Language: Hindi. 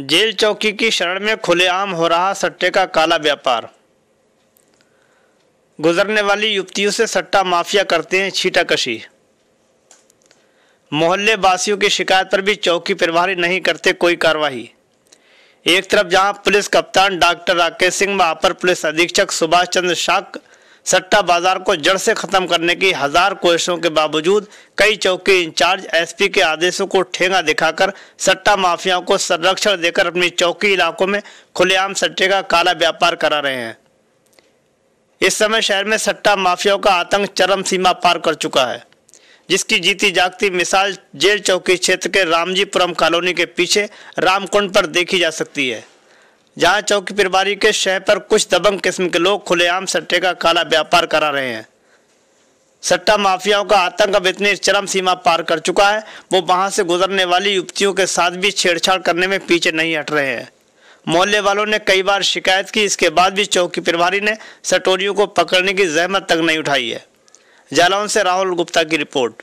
जेल चौकी की शरण में खुलेआम हो रहा सट्टे का काला व्यापार गुजरने वाली युवतियों से सट्टा माफिया करते हैं छीटाकशी मोहल्ले वासियों की शिकायत पर भी चौकी प्रभारी नहीं करते कोई कार्रवाई एक तरफ जहां पुलिस कप्तान डॉक्टर राकेश सिंह व अपर पुलिस अधीक्षक सुभाष चंद्र शाह सट्टा बाजार को जड़ से खत्म करने की हजार कोशिशों के बावजूद कई चौकी इंचार्ज एसपी के आदेशों को ठेंगा दिखाकर सट्टा माफियाओं को संरक्षण देकर अपनी चौकी इलाकों में खुलेआम सट्टे का काला व्यापार करा रहे हैं इस समय शहर में सट्टा माफियाओं का आतंक चरम सीमा पार कर चुका है जिसकी जीती जागती मिसाल जेल चौकी क्षेत्र के रामजीपुरम कॉलोनी के पीछे रामकुंड पर देखी जा सकती है जहां चौकी पिरबारी के शह पर कुछ दबंग किस्म के लोग खुलेआम सट्टे का काला व्यापार करा रहे हैं सट्टा माफियाओं का आतंक अब इतनी चरम सीमा पार कर चुका है वो वहां से गुजरने वाली युवतियों के साथ भी छेड़छाड़ करने में पीछे नहीं हट रहे हैं मोहल्ले वालों ने कई बार शिकायत की इसके बाद भी चौकी प्रभारी ने सटोरियों को पकड़ने की जहमत तक नहीं उठाई है जालौन से राहुल गुप्ता की रिपोर्ट